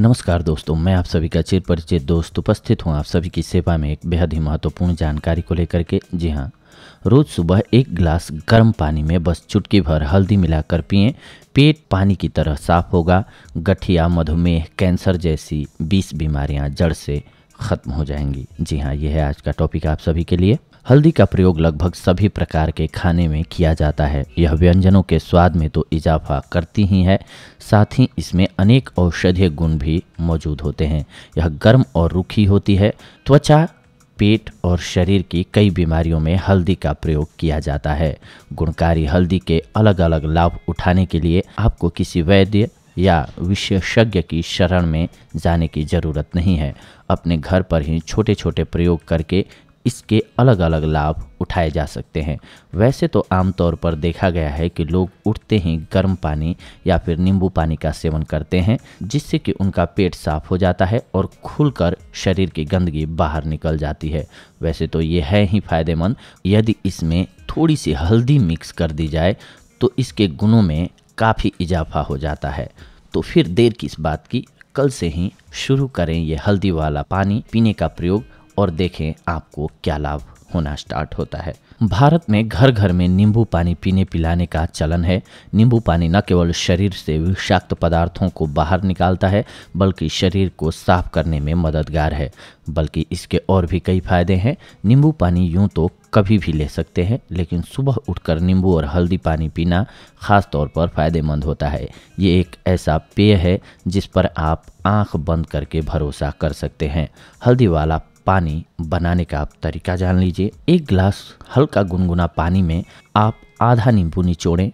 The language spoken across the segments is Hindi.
नमस्कार दोस्तों मैं आप सभी का चिर परिचित दोस्त उपस्थित हूँ आप सभी की सेवा में एक बेहद ही महत्वपूर्ण जानकारी को लेकर के जी हाँ रोज़ सुबह एक गिलास गर्म पानी में बस चुटकी भर हल्दी मिलाकर पिए पेट पानी की तरह साफ होगा गठिया मधुमेह कैंसर जैसी बीस बीमारियां जड़ से ख़त्म हो जाएंगी जी हाँ यह है आज का टॉपिक आप सभी के लिए हल्दी का प्रयोग लगभग सभी प्रकार के खाने में किया जाता है यह व्यंजनों के स्वाद में तो इजाफा करती ही है साथ ही इसमें अनेक औषधीय गुण भी मौजूद होते हैं यह गर्म और रूखी होती है त्वचा पेट और शरीर की कई बीमारियों में हल्दी का प्रयोग किया जाता है गुणकारी हल्दी के अलग अलग लाभ उठाने के लिए आपको किसी वैद्य या विशेषज्ञ की शरण में जाने की ज़रूरत नहीं है अपने घर पर ही छोटे छोटे प्रयोग करके इसके अलग अलग लाभ उठाए जा सकते हैं वैसे तो आमतौर पर देखा गया है कि लोग उठते ही गर्म पानी या फिर नींबू पानी का सेवन करते हैं जिससे कि उनका पेट साफ हो जाता है और खुलकर शरीर की गंदगी बाहर निकल जाती है वैसे तो ये है ही फायदेमंद यदि इसमें थोड़ी सी हल्दी मिक्स कर दी जाए तो इसके गुणों में काफ़ी इजाफा हो जाता है तो फिर देर किस बात की कल से ही शुरू करें ये हल्दी वाला पानी पीने का प्रयोग और देखें आपको क्या लाभ होना स्टार्ट होता है भारत में घर घर में नींबू पानी पीने पिलाने का चलन है नींबू पानी न केवल शरीर से विषाक्त पदार्थों को बाहर निकालता है बल्कि शरीर को साफ करने में मददगार है बल्कि इसके और भी कई फायदे हैं नींबू पानी यूं तो कभी भी ले सकते हैं लेकिन सुबह उठकर नींबू और हल्दी पानी पीना ख़ास तौर पर फ़ायदेमंद होता है ये एक ऐसा पेय है जिस पर आप आंख बंद करके भरोसा कर सकते हैं हल्दी वाला पानी बनाने का आप तरीका जान लीजिए एक गिलास हल्का गुनगुना पानी में आप आधा नींबू निचोड़ें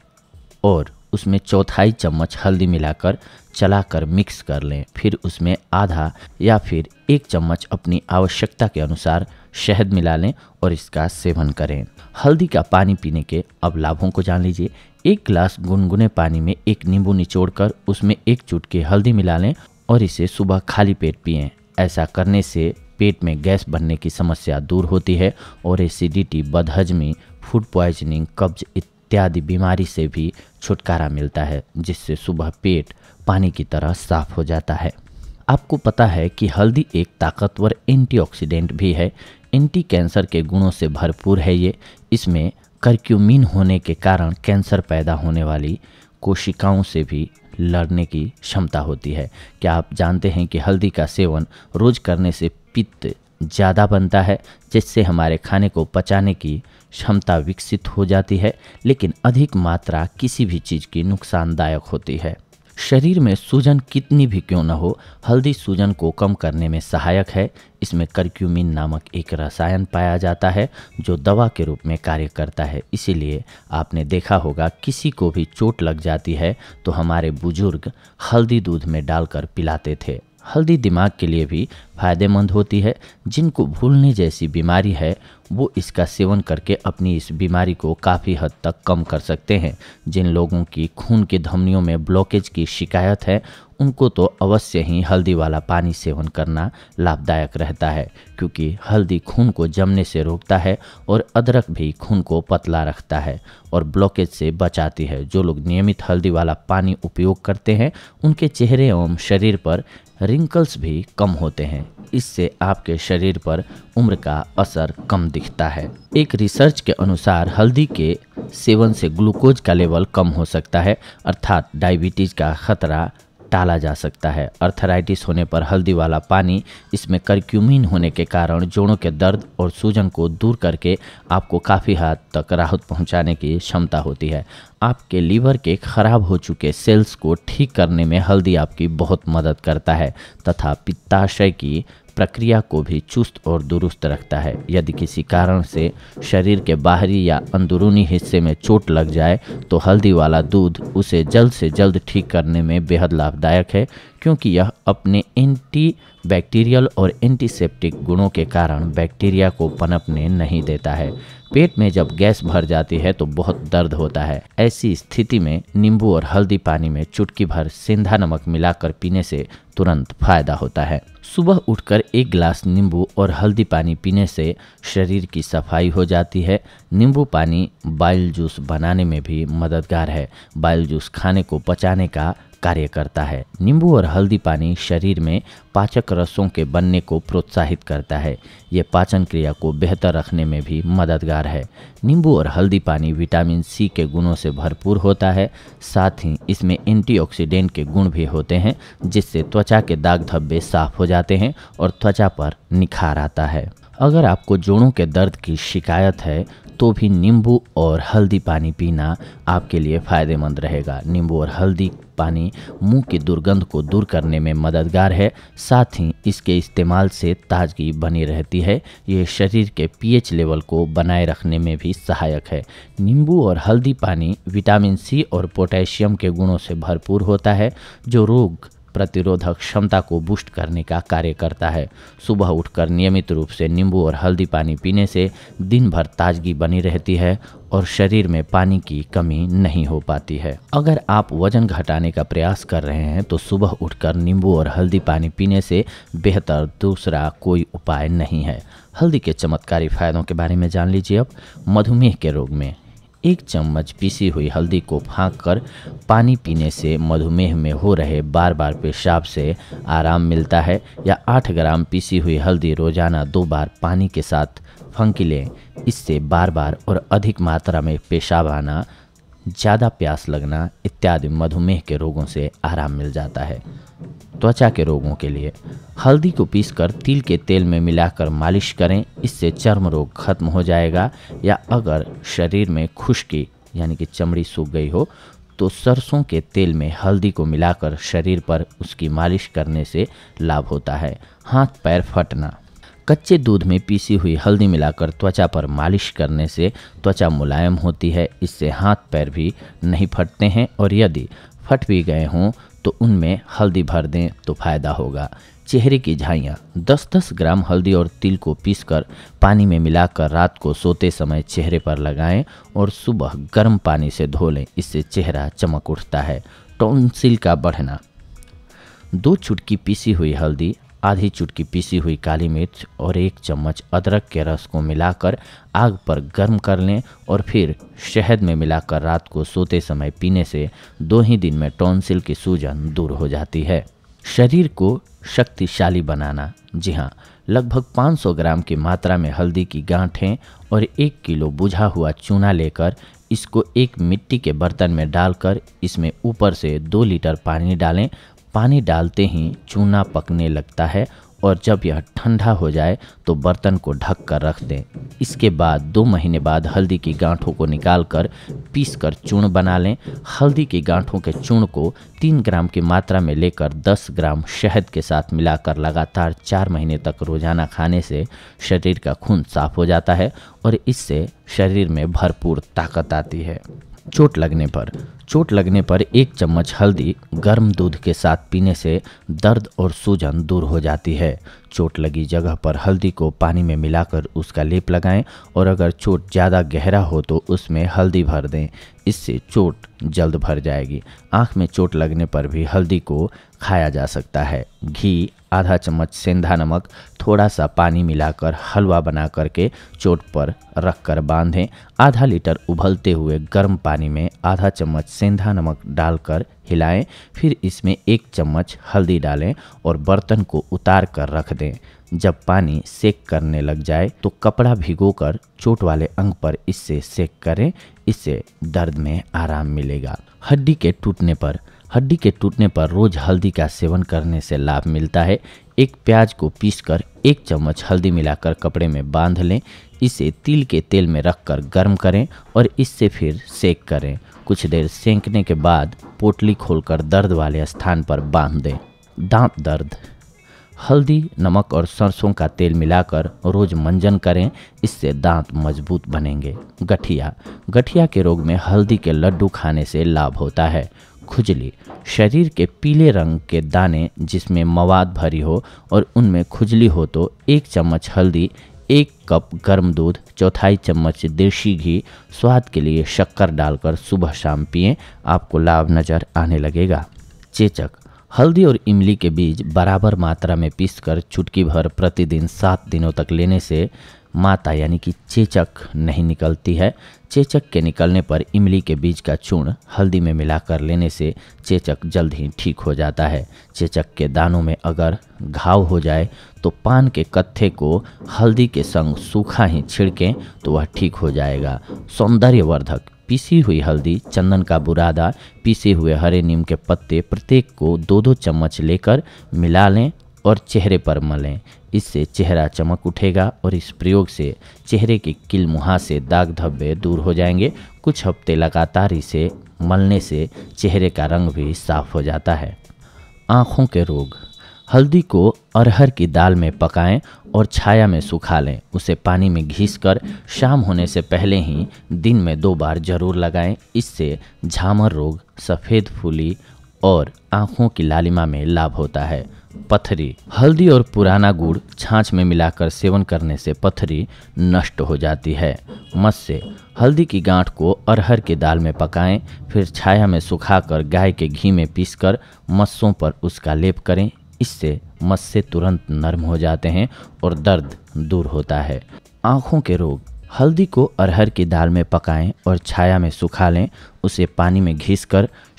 और उसमें चौथाई चम्मच हल्दी मिलाकर चलाकर मिक्स कर लें फिर उसमें आधा या फिर एक चम्मच अपनी आवश्यकता के अनुसार शहद मिला लें और इसका सेवन करें हल्दी का पानी पीने के अब लाभों को जान लीजिए एक गिलास गुनगुने पानी में एक नींबू निचोड़कर उसमें एक चुटकी हल्दी मिला लें और इसे सुबह खाली पेट पिएं ऐसा करने से पेट में गैस बनने की समस्या दूर होती है और एसिडिटी बदहजमी फूड पॉइजनिंग कब्ज इत्यादि बीमारी से भी छुटकारा मिलता है जिससे सुबह पेट पानी की तरह साफ हो जाता है आपको पता है कि हल्दी एक ताकतवर एंटीऑक्सीडेंट भी है एंटी कैंसर के गुणों से भरपूर है ये इसमें करक्यूमिन होने के कारण कैंसर पैदा होने वाली कोशिकाओं से भी लड़ने की क्षमता होती है क्या आप जानते हैं कि हल्दी का सेवन रोज करने से पित्त ज़्यादा बनता है जिससे हमारे खाने को पचाने की क्षमता विकसित हो जाती है लेकिन अधिक मात्रा किसी भी चीज़ की नुकसानदायक होती है शरीर में सूजन कितनी भी क्यों न हो हल्दी सूजन को कम करने में सहायक है इसमें करक्यूमिन नामक एक रसायन पाया जाता है जो दवा के रूप में कार्य करता है इसीलिए आपने देखा होगा किसी को भी चोट लग जाती है तो हमारे बुजुर्ग हल्दी दूध में डालकर पिलाते थे हल्दी दिमाग के लिए भी फायदेमंद होती है जिनको भूलने जैसी बीमारी है वो इसका सेवन करके अपनी इस बीमारी को काफ़ी हद तक कम कर सकते हैं जिन लोगों की खून की धमनियों में ब्लॉकेज की शिकायत है उनको तो अवश्य ही हल्दी वाला पानी सेवन करना लाभदायक रहता है क्योंकि हल्दी खून को जमने से रोकता है और अदरक भी खून को पतला रखता है और ब्लॉकेज से बचाती है जो लोग नियमित हल्दी वाला पानी उपयोग करते हैं उनके चेहरे एवं शरीर पर रिंकल्स भी कम होते हैं इससे आपके शरीर पर उम्र का असर कम दिखता है एक रिसर्च के अनुसार हल्दी के सेवन से ग्लूकोज का लेवल कम हो सकता है अर्थात डायबिटीज का खतरा टाला जा सकता है अर्थराइटिस होने पर हल्दी वाला पानी इसमें करक्यूमिन होने के कारण जोड़ों के दर्द और सूजन को दूर करके आपको काफ़ी हद तक राहत पहुंचाने की क्षमता होती है आपके लीवर के खराब हो चुके सेल्स को ठीक करने में हल्दी आपकी बहुत मदद करता है तथा पित्ताशय की प्रक्रिया को भी चुस्त और दुरुस्त रखता है यदि किसी कारण से शरीर के बाहरी या अंदरूनी हिस्से में चोट लग जाए तो हल्दी वाला दूध उसे जल्द से जल्द ठीक करने में बेहद लाभदायक है क्योंकि यह अपने एंटी बैक्टीरियल और एंटीसेप्टिक गुणों के कारण बैक्टीरिया को पनपने नहीं देता है पेट में जब गैस भर जाती है तो बहुत दर्द होता है ऐसी स्थिति में नींबू और हल्दी पानी में चुटकी भर सेंधा नमक मिलाकर पीने से तुरंत फायदा होता है सुबह उठकर एक गिलास नींबू और हल्दी पानी पीने से शरीर की सफाई हो जाती है नींबू पानी बाइल जूस बनाने में भी मददगार है बाइल जूस खाने को पचाने का कार्य करता है नींबू और हल्दी पानी शरीर में पाचक रसों के बनने को प्रोत्साहित करता है ये पाचन क्रिया को बेहतर रखने में भी मददगार है नींबू और हल्दी पानी विटामिन सी के गुणों से भरपूर होता है साथ ही इसमें एंटीऑक्सीडेंट के गुण भी होते हैं जिससे त्वचा के दाग धब्बे साफ हो जाते हैं और त्वचा पर निखार आता है अगर आपको जोड़ों के दर्द की शिकायत है तो भी नींबू और हल्दी पानी पीना आपके लिए फ़ायदेमंद रहेगा नींबू और हल्दी पानी मुंह की दुर्गंध को दूर करने में मददगार है साथ ही इसके इस्तेमाल से ताजगी बनी रहती है ये शरीर के पीएच लेवल को बनाए रखने में भी सहायक है नींबू और हल्दी पानी विटामिन सी और पोटेशियम के गुणों से भरपूर होता है जो रोग प्रतिरोधक क्षमता को बूस्ट करने का कार्य करता है सुबह उठकर नियमित रूप से नींबू और हल्दी पानी पीने से दिन भर ताजगी बनी रहती है और शरीर में पानी की कमी नहीं हो पाती है अगर आप वजन घटाने का प्रयास कर रहे हैं तो सुबह उठकर नींबू और हल्दी पानी पीने से बेहतर दूसरा कोई उपाय नहीं है हल्दी के चमत्कारी फायदों के बारे में जान लीजिए अब मधुमेह के रोग में एक चम्मच पीसी हुई हल्दी को फाँक कर पानी पीने से मधुमेह में हो रहे बार बार पेशाब से आराम मिलता है या आठ ग्राम पीसी हुई हल्दी रोजाना दो बार पानी के साथ फंकी लें इससे बार बार और अधिक मात्रा में पेशाब आना ज़्यादा प्यास लगना इत्यादि मधुमेह के रोगों से आराम मिल जाता है त्वचा के रोगों के लिए हल्दी को पीसकर तिल के तेल में मिलाकर मालिश करें इससे चर्म रोग खत्म हो जाएगा या अगर शरीर में खुश्की यानी कि चमड़ी सूख गई हो तो सरसों के तेल में हल्दी को मिलाकर शरीर पर उसकी मालिश करने से लाभ होता है हाथ पैर फटना कच्चे दूध में पीसी हुई हल्दी मिलाकर त्वचा पर मालिश करने से त्वचा मुलायम होती है इससे हाथ पैर भी नहीं फटते हैं और यदि फट भी गए हों तो उनमें हल्दी भर दें तो फायदा होगा चेहरे की झाइयाँ 10-10 ग्राम हल्दी और तिल को पीसकर पानी में मिलाकर रात को सोते समय चेहरे पर लगाएं और सुबह गर्म पानी से धो लें इससे चेहरा चमक उठता है टोनसिल का बढ़ना दो चुटकी पीसी हुई हल्दी आधी चुटकी पीसी हुई काली मिर्च और एक चम्मच अदरक के रस को मिलाकर आग पर गर्म कर लें और फिर शहद में मिलाकर रात को सोते समय पीने से दो ही दिन में टॉन्सिल की सूजन दूर हो जाती है शरीर को शक्तिशाली बनाना जी हाँ लगभग 500 ग्राम की मात्रा में हल्दी की गांठें और एक किलो बुझा हुआ चूना लेकर इसको एक मिट्टी के बर्तन में डालकर इसमें ऊपर से दो लीटर पानी डालें पानी डालते ही चूना पकने लगता है और जब यह ठंडा हो जाए तो बर्तन को ढक कर रख दें इसके बाद दो महीने बाद हल्दी की गांठों को निकाल कर पीस कर चूर्ण बना लें हल्दी की गांठों के चूर्ण को तीन ग्राम की मात्रा में लेकर दस ग्राम शहद के साथ मिलाकर लगातार चार महीने तक रोजाना खाने से शरीर का खून साफ हो जाता है और इससे शरीर में भरपूर ताकत आती है चोट लगने पर चोट लगने पर एक चम्मच हल्दी गर्म दूध के साथ पीने से दर्द और सूजन दूर हो जाती है चोट लगी जगह पर हल्दी को पानी में मिलाकर उसका लेप लगाएं और अगर चोट ज़्यादा गहरा हो तो उसमें हल्दी भर दें इससे चोट जल्द भर जाएगी आँख में चोट लगने पर भी हल्दी को खाया जा सकता है घी आधा चम्मच सेंधा नमक थोड़ा सा पानी मिलाकर हलवा बना करके चोट पर रख कर बांधें आधा लीटर उबलते हुए गर्म पानी में आधा चम्मच सेंधा नमक डालकर हिलाएं फिर इसमें एक चम्मच हल्दी डालें और बर्तन को उतार कर रख दें दें जब पानी सेक करने लग जाए तो कपड़ा भिगोकर चोट वाले अंग पर इससे सेक करें इससे दर्द में आराम मिलेगा हड्डी के टूटने पर हड्डी के टूटने पर रोज हल्दी का सेवन करने से लाभ मिलता है एक प्याज को पीसकर एक चम्मच हल्दी मिलाकर कपड़े में बांध लें इसे तिल के तेल में रखकर गर्म करें और इससे फिर सेक करें कुछ देर सेंकने के बाद पोटली खोलकर दर्द वाले स्थान पर बांध दें दांत दर्द हल्दी नमक और सरसों का तेल मिलाकर रोज मंजन करें इससे दांत मजबूत बनेंगे गठिया गठिया के रोग में हल्दी के लड्डू खाने से लाभ होता है खुजली शरीर के पीले रंग के दाने जिसमें मवाद भरी हो और उनमें खुजली हो तो एक चम्मच हल्दी एक कप गर्म दूध चौथाई चम्मच देशी घी स्वाद के लिए शक्कर डालकर सुबह शाम पिए आपको लाभ नज़र आने लगेगा चेचक हल्दी और इमली के बीज बराबर मात्रा में पीसकर चुटकी भर प्रतिदिन सात दिनों तक लेने से माता यानी कि चेचक नहीं निकलती है चेचक के निकलने पर इमली के बीज का चूर्ण हल्दी में मिलाकर लेने से चेचक जल्द ही ठीक हो जाता है चेचक के दानों में अगर घाव हो जाए तो पान के कत्थे को हल्दी के संग सूखा ही छिड़कें तो वह ठीक हो जाएगा सौंदर्यवर्धक पीसी हुई हल्दी चंदन का बुरादा पीसे हुए हरे नीम के पत्ते प्रत्येक को दो दो चम्मच लेकर मिला लें और चेहरे पर मलें इससे चेहरा चमक उठेगा और इस प्रयोग से चेहरे के किल मुहा से दाग धब्बे दूर हो जाएंगे कुछ हफ्ते लगातार इसे मलने से चेहरे का रंग भी साफ हो जाता है आँखों के रोग हल्दी को अरहर की दाल में पकाएं और छाया में सुखा लें उसे पानी में घिस शाम होने से पहले ही दिन में दो बार जरूर लगाएं इससे झामर रोग सफ़ेद फूली और आँखों की लालिमा में लाभ होता है पथरी हल्दी और पुराना गुड़ छाछ में मिलाकर सेवन करने से पथरी नष्ट हो जाती है मत्स्य हल्दी की गांठ को अरहर की दाल में पकाएं फिर छाया में सुखाकर गाय के घी में पीसकर मत्स्यों पर उसका लेप करें इससे मस से तुरंत नर्म हो जाते हैं और दर्द दूर होता है आँखों के रोग हल्दी को अरहर की दाल में पकाएं और छाया में सुखा लें उसे पानी में घिस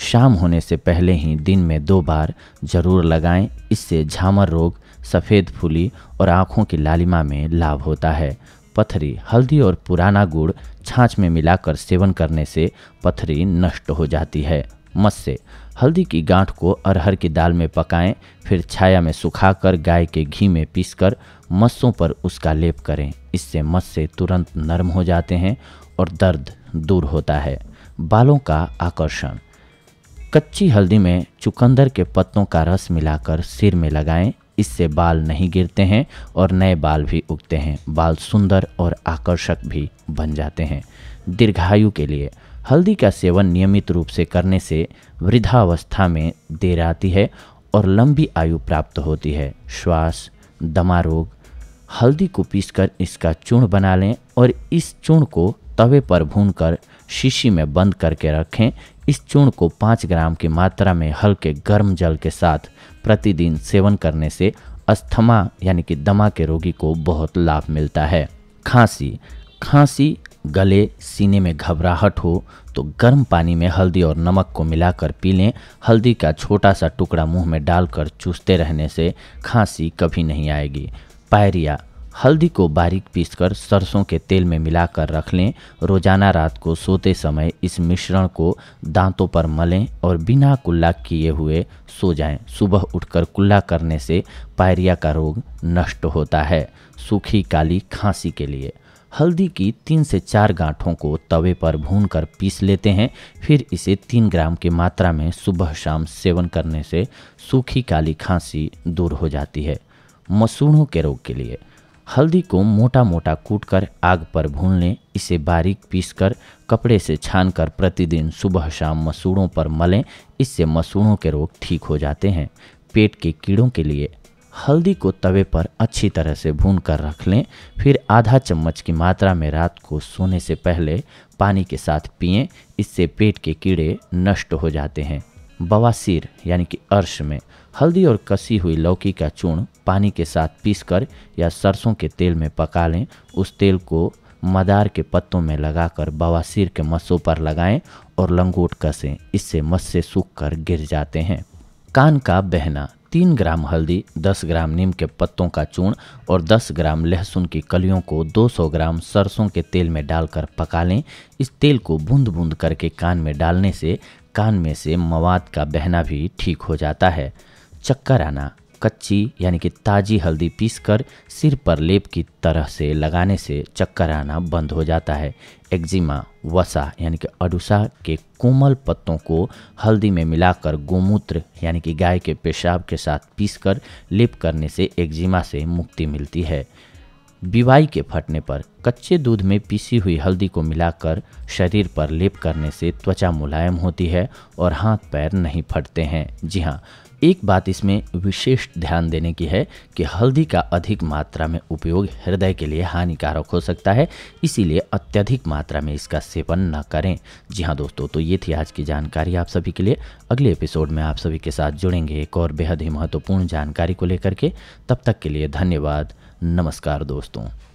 शाम होने से पहले ही दिन में दो बार जरूर लगाएं इससे झामर रोग सफ़ेद फूली और आँखों की लालिमा में लाभ होता है पथरी हल्दी और पुराना गुड़ छाछ में मिलाकर सेवन करने से पथरी नष्ट हो जाती है मत से हल्दी की गांठ को अरहर की दाल में पकाएं फिर छाया में सुखाकर गाय के घी में पीसकर मस्सों पर उसका लेप करें इससे मत्स्य तुरंत नरम हो जाते हैं और दर्द दूर होता है बालों का आकर्षण कच्ची हल्दी में चुकंदर के पत्तों का रस मिलाकर सिर में लगाएं इससे बाल नहीं गिरते हैं और नए बाल भी उगते हैं बाल सुंदर और आकर्षक भी बन जाते हैं दीर्घायु के लिए हल्दी का सेवन नियमित रूप से करने से वृद्धावस्था में देर आती है और लंबी आयु प्राप्त होती है श्वास दमा रोग हल्दी को पीसकर इसका चूर्ण बना लें और इस चूर्ण को तवे पर भूनकर शीशी में बंद करके रखें इस चूर्ण को पाँच ग्राम की मात्रा में हल्के गर्म जल के साथ प्रतिदिन सेवन करने से अस्थमा यानी कि दमा के रोगी को बहुत लाभ मिलता है खांसी खांसी गले सीने में घबराहट हो तो गर्म पानी में हल्दी और नमक को मिलाकर पी लें हल्दी का छोटा सा टुकड़ा मुंह में डालकर चूसते रहने से खांसी कभी नहीं आएगी पायरिया हल्दी को बारीक पीसकर सरसों के तेल में मिलाकर रख लें रोजाना रात को सोते समय इस मिश्रण को दांतों पर मलें और बिना कुल्ला किए हुए सो जाएं। सुबह उठकर कुल्ला करने से पायरिया का रोग नष्ट होता है सूखी काली खांसी के लिए हल्दी की तीन से चार गांठों को तवे पर भूनकर पीस लेते हैं फिर इसे तीन ग्राम की मात्रा में सुबह शाम सेवन करने से सूखी काली खांसी दूर हो जाती है मसूड़ों के रोग के लिए हल्दी को मोटा मोटा कर आग पर भून लें इसे बारीक पीस कर कपड़े से छान कर प्रतिदिन सुबह शाम मसूड़ों पर मलें इससे मसूड़ों के रोग ठीक हो जाते हैं पेट के कीड़ों के लिए हल्दी को तवे पर अच्छी तरह से भून कर रख लें फिर आधा चम्मच की मात्रा में रात को सोने से पहले पानी के साथ पिए इससे पेट के कीड़े नष्ट हो जाते हैं बवासीर यानी कि अर्श में हल्दी और कसी हुई लौकी का चूर्ण पानी के साथ पीसकर या सरसों के तेल में पका लें उस तेल को मदार के पत्तों में लगाकर बवासीर के मसों पर लगाएं और लंगोट कसें इससे मस्से सूख कर गिर जाते हैं कान का बहना तीन ग्राम हल्दी दस ग्राम नीम के पत्तों का चूर्ण और दस ग्राम लहसुन की कलियों को दो सौ ग्राम सरसों के तेल में डालकर पका लें इस तेल को बूंद बूंद करके कान में डालने से कान में से मवाद का बहना भी ठीक हो जाता है चक्कर आना कच्ची यानी कि ताज़ी हल्दी पीसकर सिर पर लेप की तरह से लगाने से चक्कर आना बंद हो जाता है एक्जिमा वसा यानी कि अडुसा के कोमल पत्तों को हल्दी में मिलाकर गोमूत्र यानी कि गाय के पेशाब के साथ पीसकर लेप करने से एक्जिमा से मुक्ति मिलती है बीवाई के फटने पर कच्चे दूध में पीसी हुई हल्दी को मिलाकर शरीर पर लेप करने से त्वचा मुलायम होती है और हाथ पैर नहीं फटते हैं जी हाँ एक बात इसमें विशेष ध्यान देने की है कि हल्दी का अधिक मात्रा में उपयोग हृदय के लिए हानिकारक हो सकता है इसीलिए अत्यधिक मात्रा में इसका सेवन न करें जी हाँ दोस्तों तो ये थी आज की जानकारी आप सभी के लिए अगले एपिसोड में आप सभी के साथ जुड़ेंगे एक और बेहद ही महत्वपूर्ण जानकारी को लेकर के तब तक के लिए धन्यवाद नमस्कार दोस्तों